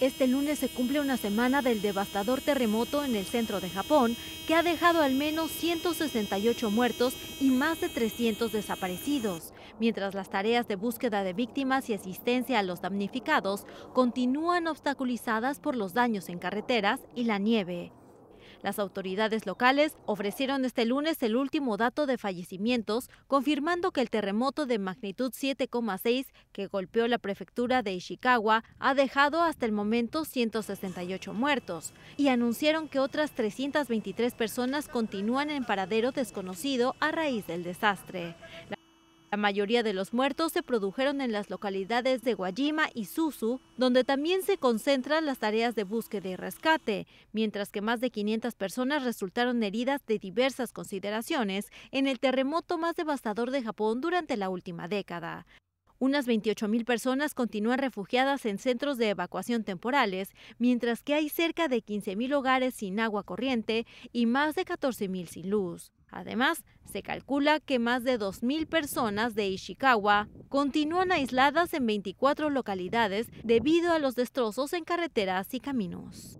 Este lunes se cumple una semana del devastador terremoto en el centro de Japón, que ha dejado al menos 168 muertos y más de 300 desaparecidos, mientras las tareas de búsqueda de víctimas y asistencia a los damnificados continúan obstaculizadas por los daños en carreteras y la nieve. Las autoridades locales ofrecieron este lunes el último dato de fallecimientos, confirmando que el terremoto de magnitud 7,6 que golpeó la prefectura de Ishikawa ha dejado hasta el momento 168 muertos y anunciaron que otras 323 personas continúan en paradero desconocido a raíz del desastre. La mayoría de los muertos se produjeron en las localidades de Guayima y Susu, donde también se concentran las tareas de búsqueda y rescate, mientras que más de 500 personas resultaron heridas de diversas consideraciones en el terremoto más devastador de Japón durante la última década. Unas 28.000 personas continúan refugiadas en centros de evacuación temporales, mientras que hay cerca de 15.000 hogares sin agua corriente y más de 14.000 sin luz. Además, se calcula que más de 2.000 personas de Ishikawa continúan aisladas en 24 localidades debido a los destrozos en carreteras y caminos.